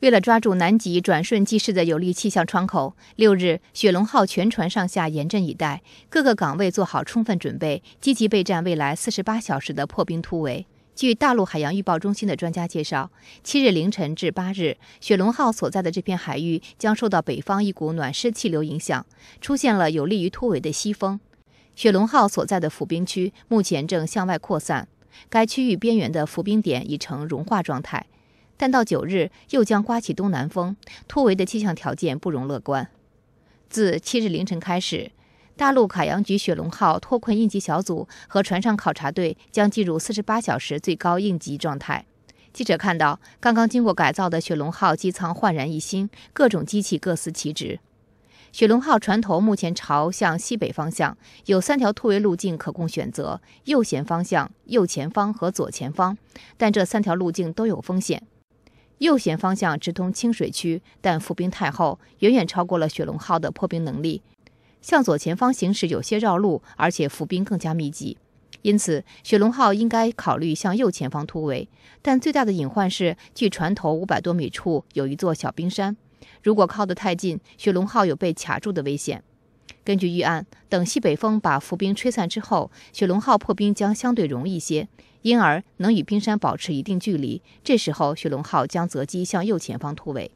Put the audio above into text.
为了抓住南极转瞬即逝的有利气象窗口，六日雪龙号全船上下严阵以待，各个岗位做好充分准备，积极备战未来四十八小时的破冰突围。据大陆海洋预报中心的专家介绍，七日凌晨至八日，雪龙号所在的这片海域将受到北方一股暖湿气流影响，出现了有利于突围的西风。雪龙号所在的浮冰区目前正向外扩散，该区域边缘的浮冰点已呈融化状态。但到九日又将刮起东南风，突围的气象条件不容乐观。自七日凌晨开始，大陆海洋局雪龙号脱困应急小组和船上考察队将进入四十八小时最高应急状态。记者看到，刚刚经过改造的雪龙号机舱焕然一新，各种机器各司其职。雪龙号船头目前朝向西北方向，有三条突围路径可供选择：右舷方向、右前方和左前方。但这三条路径都有风险。右舷方向直通清水区，但浮冰太厚，远远超过了雪龙号的破冰能力。向左前方行驶有些绕路，而且浮冰更加密集，因此雪龙号应该考虑向右前方突围。但最大的隐患是，距船头五百多米处有一座小冰山，如果靠得太近，雪龙号有被卡住的危险。根据预案，等西北风把浮冰吹散之后，雪龙号破冰将相对容易些，因而能与冰山保持一定距离。这时候，雪龙号将择机向右前方突围。